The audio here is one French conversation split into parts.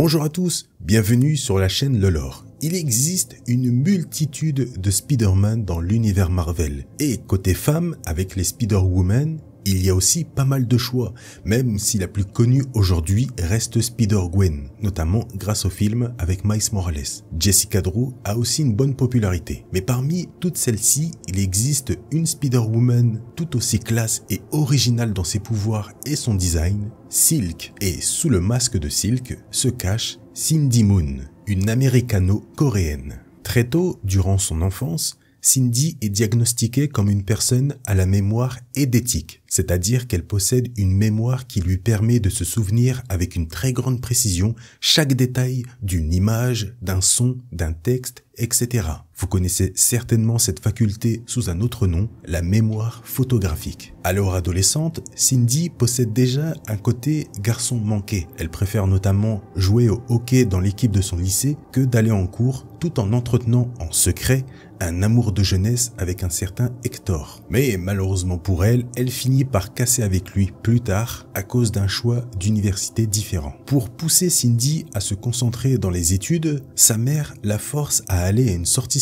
Bonjour à tous, bienvenue sur la chaîne Le Il existe une multitude de Spider-Man dans l'univers Marvel. Et côté femmes, avec les Spider-Woman, il y a aussi pas mal de choix, même si la plus connue aujourd'hui reste Spider-Gwen, notamment grâce au film avec Miles Morales. Jessica Drew a aussi une bonne popularité, mais parmi toutes celles-ci, il existe une Spider-Woman tout aussi classe et originale dans ses pouvoirs et son design, Silk. Et sous le masque de Silk se cache Cindy Moon, une américano-coréenne. Très tôt, durant son enfance, Cindy est diagnostiquée comme une personne à la mémoire édétique, c'est-à-dire qu'elle possède une mémoire qui lui permet de se souvenir avec une très grande précision chaque détail d'une image, d'un son, d'un texte, etc. Vous connaissez certainement cette faculté sous un autre nom, la mémoire photographique. Alors adolescente, Cindy possède déjà un côté garçon manqué. Elle préfère notamment jouer au hockey dans l'équipe de son lycée que d'aller en cours tout en entretenant en secret un amour de jeunesse avec un certain Hector. Mais malheureusement pour elle, elle finit par casser avec lui plus tard à cause d'un choix d'université différent. Pour pousser Cindy à se concentrer dans les études, sa mère la force à aller à une sortie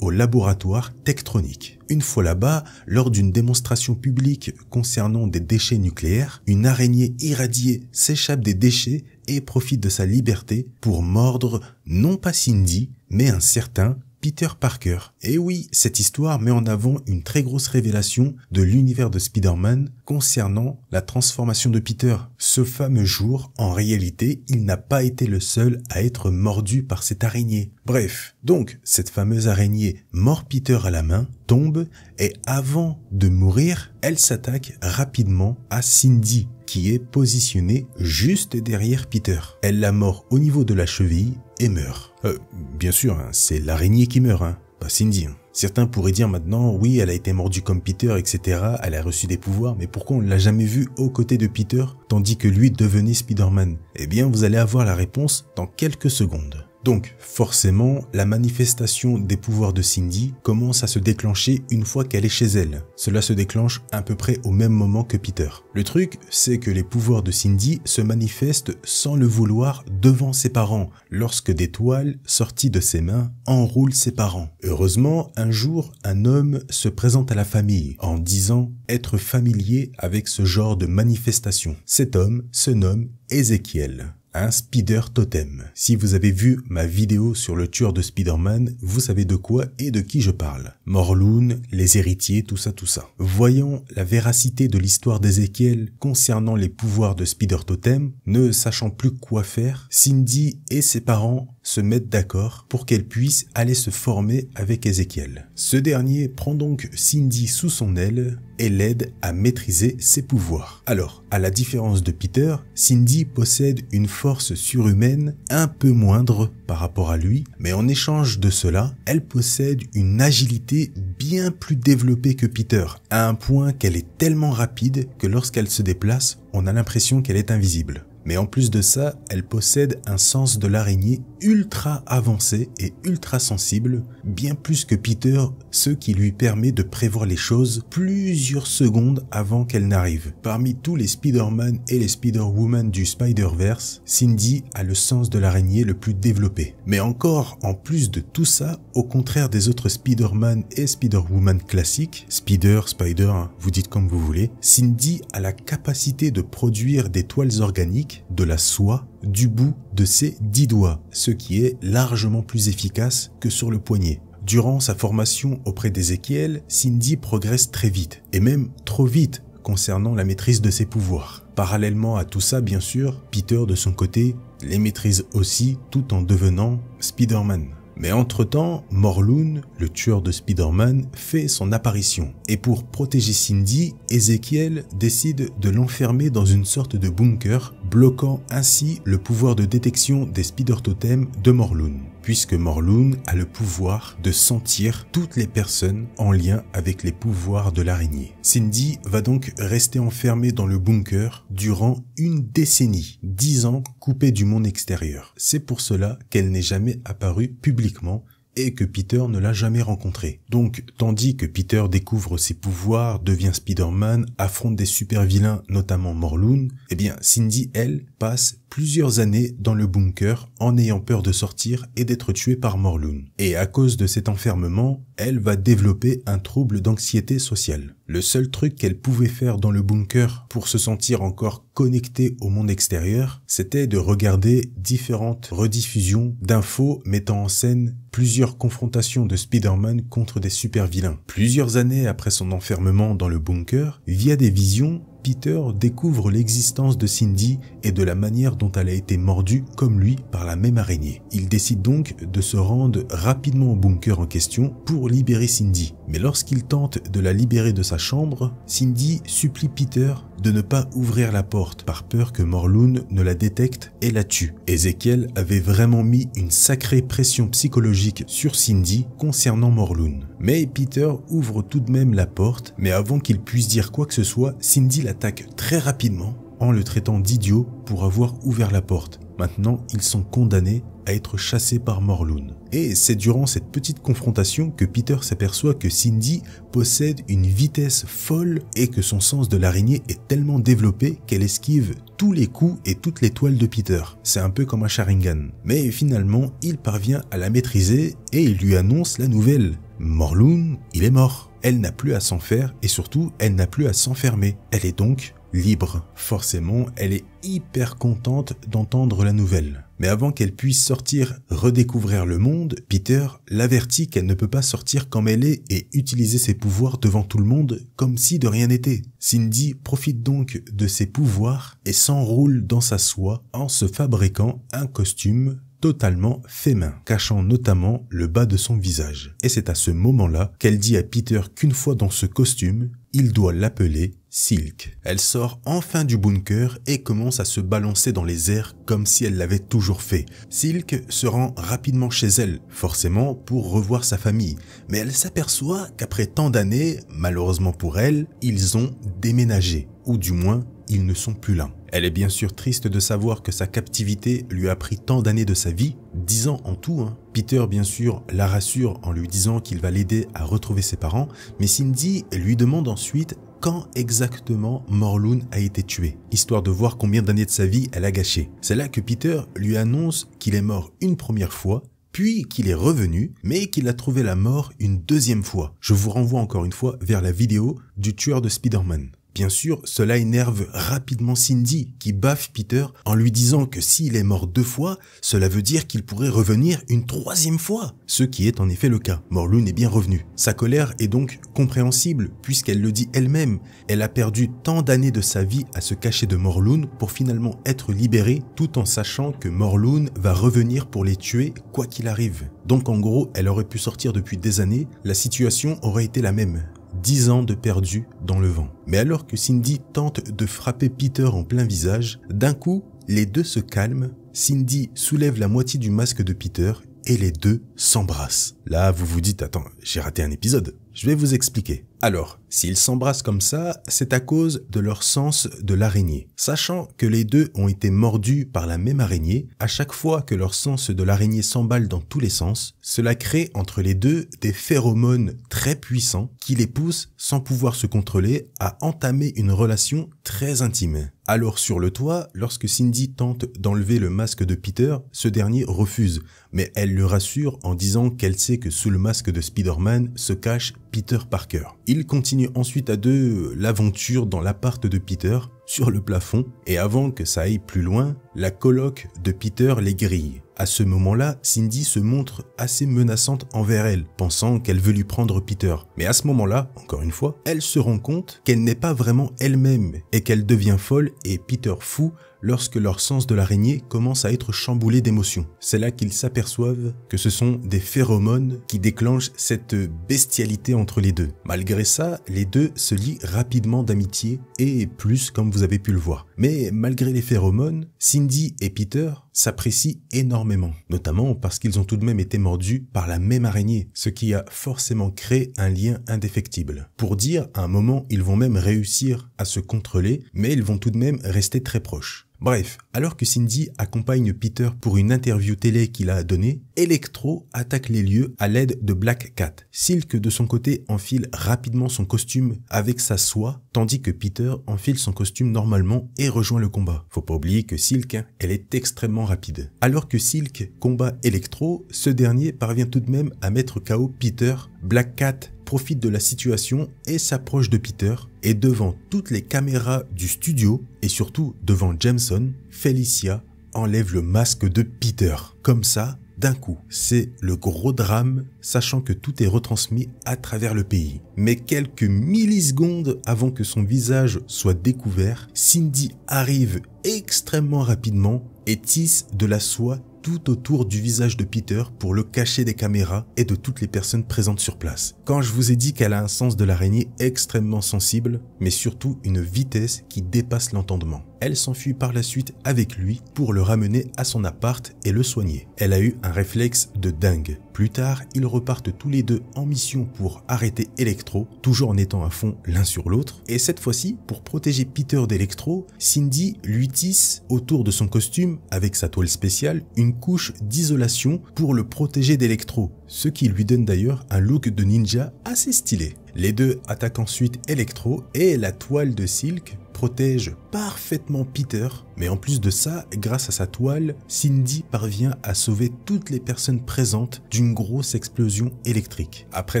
au laboratoire Tektronix. Une fois là-bas, lors d'une démonstration publique concernant des déchets nucléaires, une araignée irradiée s'échappe des déchets et profite de sa liberté pour mordre non pas Cindy, mais un certain Peter Parker. Et eh oui, cette histoire met en avant une très grosse révélation de l'univers de Spider-Man concernant la transformation de Peter. Ce fameux jour, en réalité, il n'a pas été le seul à être mordu par cette araignée. Bref, donc, cette fameuse araignée mord Peter à la main, tombe, et avant de mourir, elle s'attaque rapidement à Cindy, qui est positionnée juste derrière Peter. Elle la mord au niveau de la cheville et meurt. Euh, bien sûr, hein, c'est l'araignée qui meurt, hein, pas Cindy. Hein. Certains pourraient dire maintenant, oui, elle a été mordue comme Peter, etc., elle a reçu des pouvoirs, mais pourquoi on ne l'a jamais vue aux côtés de Peter, tandis que lui devenait Spider-Man Eh bien, vous allez avoir la réponse dans quelques secondes. Donc forcément, la manifestation des pouvoirs de Cindy commence à se déclencher une fois qu'elle est chez elle. Cela se déclenche à peu près au même moment que Peter. Le truc, c'est que les pouvoirs de Cindy se manifestent sans le vouloir devant ses parents, lorsque des toiles sorties de ses mains enroulent ses parents. Heureusement, un jour, un homme se présente à la famille en disant être familier avec ce genre de manifestation. Cet homme se nomme Ézéchiel un spider totem. Si vous avez vu ma vidéo sur le tueur de Spider-Man, vous savez de quoi et de qui je parle. Morlun, les héritiers, tout ça, tout ça. Voyant la véracité de l'histoire d'Ezekiel concernant les pouvoirs de spider totem, ne sachant plus quoi faire, Cindy et ses parents se mettent d'accord pour qu'elle puisse aller se former avec Ezekiel. Ce dernier prend donc Cindy sous son aile et l'aide à maîtriser ses pouvoirs. Alors, à la différence de Peter, Cindy possède une force surhumaine un peu moindre par rapport à lui, mais en échange de cela, elle possède une agilité bien plus développée que Peter, à un point qu'elle est tellement rapide que lorsqu'elle se déplace, on a l'impression qu'elle est invisible. Mais en plus de ça, elle possède un sens de l'araignée ultra avancé et ultra sensible, bien plus que Peter, ce qui lui permet de prévoir les choses plusieurs secondes avant qu'elles n'arrivent. Parmi tous les Spider-Man et les Spider-Woman du Spider-Verse, Cindy a le sens de l'araignée le plus développé. Mais encore, en plus de tout ça, au contraire des autres Spider-Man et Spider-Woman classiques, Spider, Spider, hein, vous dites comme vous voulez, Cindy a la capacité de produire des toiles organiques de la soie du bout de ses dix doigts, ce qui est largement plus efficace que sur le poignet. Durant sa formation auprès d'Ezekiel, Cindy progresse très vite, et même trop vite concernant la maîtrise de ses pouvoirs. Parallèlement à tout ça, bien sûr, Peter de son côté les maîtrise aussi tout en devenant Spider-Man. Mais entre-temps, Morlun, le tueur de Spider-Man, fait son apparition. Et pour protéger Cindy, Ezekiel décide de l'enfermer dans une sorte de bunker bloquant ainsi le pouvoir de détection des spider totems de Morlun, puisque Morlun a le pouvoir de sentir toutes les personnes en lien avec les pouvoirs de l'araignée. Cindy va donc rester enfermée dans le bunker durant une décennie, dix ans coupée du monde extérieur. C'est pour cela qu'elle n'est jamais apparue publiquement et que Peter ne l'a jamais rencontré. Donc, tandis que Peter découvre ses pouvoirs, devient Spider-Man, affronte des super-vilains, notamment Morlun, eh bien, Cindy, elle, passe plusieurs années dans le bunker en ayant peur de sortir et d'être tuée par Morlun. Et à cause de cet enfermement, elle va développer un trouble d'anxiété sociale. Le seul truc qu'elle pouvait faire dans le bunker pour se sentir encore connectée au monde extérieur, c'était de regarder différentes rediffusions d'infos mettant en scène plusieurs confrontations de Spider-Man contre des super-vilains. Plusieurs années après son enfermement dans le bunker, via des visions, Peter découvre l'existence de Cindy et de la manière dont elle a été mordue comme lui par la même araignée. Il décide donc de se rendre rapidement au bunker en question pour libérer Cindy. Mais lorsqu'il tente de la libérer de sa chambre, Cindy supplie Peter de ne pas ouvrir la porte par peur que Morlun ne la détecte et la tue. Ezekiel avait vraiment mis une sacrée pression psychologique sur Cindy concernant Morlun. Mais Peter ouvre tout de même la porte, mais avant qu'il puisse dire quoi que ce soit, Cindy la attaque très rapidement en le traitant d'idiot pour avoir ouvert la porte. Maintenant, ils sont condamnés à être chassés par Morlun. Et c'est durant cette petite confrontation que Peter s'aperçoit que Cindy possède une vitesse folle et que son sens de l'araignée est tellement développé qu'elle esquive tous les coups et toutes les toiles de Peter. C'est un peu comme un Sharingan. Mais finalement, il parvient à la maîtriser et il lui annonce la nouvelle. Morlun, il est mort elle n'a plus à s'en faire et surtout, elle n'a plus à s'enfermer. Elle est donc libre. Forcément, elle est hyper contente d'entendre la nouvelle. Mais avant qu'elle puisse sortir, redécouvrir le monde, Peter l'avertit qu'elle ne peut pas sortir comme elle est et utiliser ses pouvoirs devant tout le monde comme si de rien n'était. Cindy profite donc de ses pouvoirs et s'enroule dans sa soie en se fabriquant un costume totalement fait main, cachant notamment le bas de son visage. Et c'est à ce moment-là qu'elle dit à Peter qu'une fois dans ce costume, il doit l'appeler Silk. Elle sort enfin du bunker et commence à se balancer dans les airs comme si elle l'avait toujours fait. Silk se rend rapidement chez elle, forcément pour revoir sa famille, mais elle s'aperçoit qu'après tant d'années, malheureusement pour elle, ils ont déménagé, ou du moins ils ne sont plus là. Elle est bien sûr triste de savoir que sa captivité lui a pris tant d'années de sa vie, dix ans en tout. Hein. Peter bien sûr la rassure en lui disant qu'il va l'aider à retrouver ses parents, mais Cindy lui demande ensuite quand exactement Morlun a été tué, histoire de voir combien d'années de sa vie elle a gâché. C'est là que Peter lui annonce qu'il est mort une première fois, puis qu'il est revenu, mais qu'il a trouvé la mort une deuxième fois. Je vous renvoie encore une fois vers la vidéo du tueur de Spider-Man. Bien sûr, cela énerve rapidement Cindy, qui baffe Peter en lui disant que s'il est mort deux fois, cela veut dire qu'il pourrait revenir une troisième fois, ce qui est en effet le cas. Morlun est bien revenu. Sa colère est donc compréhensible, puisqu'elle le dit elle-même. Elle a perdu tant d'années de sa vie à se cacher de Morlun pour finalement être libérée, tout en sachant que Morlun va revenir pour les tuer quoi qu'il arrive. Donc en gros, elle aurait pu sortir depuis des années, la situation aurait été la même. 10 ans de perdu dans le vent. Mais alors que Cindy tente de frapper Peter en plein visage, d'un coup, les deux se calment, Cindy soulève la moitié du masque de Peter et les deux s'embrassent. Là, vous vous dites, attends, j'ai raté un épisode. Je vais vous expliquer. Alors, s'ils s'embrassent comme ça, c'est à cause de leur sens de l'araignée. Sachant que les deux ont été mordus par la même araignée, à chaque fois que leur sens de l'araignée s'emballe dans tous les sens, cela crée entre les deux des phéromones très puissants qui les poussent, sans pouvoir se contrôler, à entamer une relation très intime. Alors sur le toit, lorsque Cindy tente d'enlever le masque de Peter, ce dernier refuse, mais elle le rassure en disant qu'elle sait que sous le masque de Spider-Man se cache Peter Parker. Il continue ensuite à deux euh, l'aventure dans l'appart de Peter, sur le plafond, et avant que ça aille plus loin, la colloque de Peter les grille. À ce moment-là, Cindy se montre assez menaçante envers elle, pensant qu'elle veut lui prendre Peter. Mais à ce moment-là, encore une fois, elle se rend compte qu'elle n'est pas vraiment elle-même et qu'elle devient folle et Peter fou lorsque leur sens de l'araignée commence à être chamboulé d'émotions. C'est là qu'ils s'aperçoivent que ce sont des phéromones qui déclenchent cette bestialité entre les deux. Malgré ça, les deux se lient rapidement d'amitié et plus comme vous avez pu le voir. Mais malgré les phéromones, Cindy et Peter s'apprécient énormément, notamment parce qu'ils ont tout de même été mordus par la même araignée, ce qui a forcément créé un lien indéfectible. Pour dire, à un moment, ils vont même réussir à se contrôler, mais ils vont tout de même rester très proches. Bref, alors que Cindy accompagne Peter pour une interview télé qu'il a donnée, Electro attaque les lieux à l'aide de Black Cat. Silk de son côté enfile rapidement son costume avec sa soie, tandis que Peter enfile son costume normalement et rejoint le combat. Faut pas oublier que Silk, hein, elle est extrêmement rapide. Alors que Silk combat Electro, ce dernier parvient tout de même à mettre KO Peter. Black Cat profite de la situation et s'approche de Peter et devant toutes les caméras du studio et surtout devant Jameson, Felicia enlève le masque de Peter. Comme ça, d'un coup, c'est le gros drame, sachant que tout est retransmis à travers le pays. Mais quelques millisecondes avant que son visage soit découvert, Cindy arrive extrêmement rapidement et tisse de la soie tout autour du visage de Peter pour le cacher des caméras et de toutes les personnes présentes sur place. Quand je vous ai dit qu'elle a un sens de l'araignée extrêmement sensible, mais surtout une vitesse qui dépasse l'entendement elle s'enfuit par la suite avec lui pour le ramener à son appart et le soigner. Elle a eu un réflexe de dingue. Plus tard, ils repartent tous les deux en mission pour arrêter Electro, toujours en étant à fond l'un sur l'autre. Et cette fois-ci, pour protéger Peter d'Electro, Cindy lui tisse autour de son costume, avec sa toile spéciale, une couche d'isolation pour le protéger d'Electro, ce qui lui donne d'ailleurs un look de ninja assez stylé. Les deux attaquent ensuite Electro et la toile de Silk protège parfaitement Peter, mais en plus de ça, grâce à sa toile, Cindy parvient à sauver toutes les personnes présentes d'une grosse explosion électrique. Après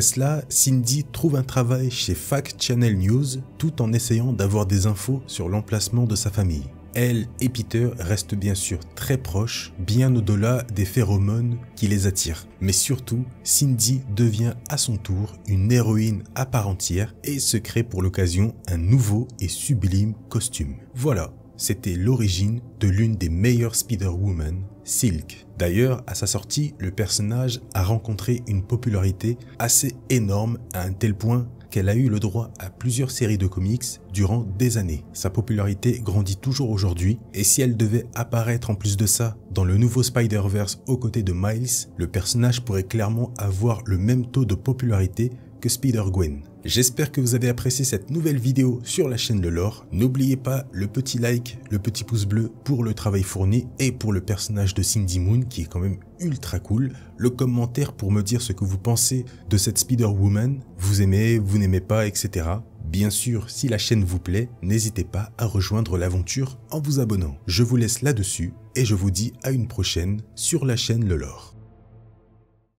cela, Cindy trouve un travail chez Fact Channel News tout en essayant d'avoir des infos sur l'emplacement de sa famille elle et Peter restent bien sûr très proches, bien au-delà des phéromones qui les attirent. Mais surtout, Cindy devient à son tour une héroïne à part entière et se crée pour l'occasion un nouveau et sublime costume. Voilà, c'était l'origine de l'une des meilleures Spider-Woman, Silk. D'ailleurs, à sa sortie, le personnage a rencontré une popularité assez énorme à un tel point qu'elle a eu le droit à plusieurs séries de comics durant des années. Sa popularité grandit toujours aujourd'hui, et si elle devait apparaître en plus de ça dans le nouveau Spider-Verse aux côtés de Miles, le personnage pourrait clairement avoir le même taux de popularité que Spider-Gwen. J'espère que vous avez apprécié cette nouvelle vidéo sur la chaîne de l'or. N'oubliez pas le petit like, le petit pouce bleu pour le travail fourni et pour le personnage de Cindy Moon qui est quand même ultra cool. Le commentaire pour me dire ce que vous pensez de cette Spider-Woman. Vous aimez, vous n'aimez pas, etc. Bien sûr, si la chaîne vous plaît, n'hésitez pas à rejoindre l'aventure en vous abonnant. Je vous laisse là-dessus et je vous dis à une prochaine sur la chaîne Le Lore.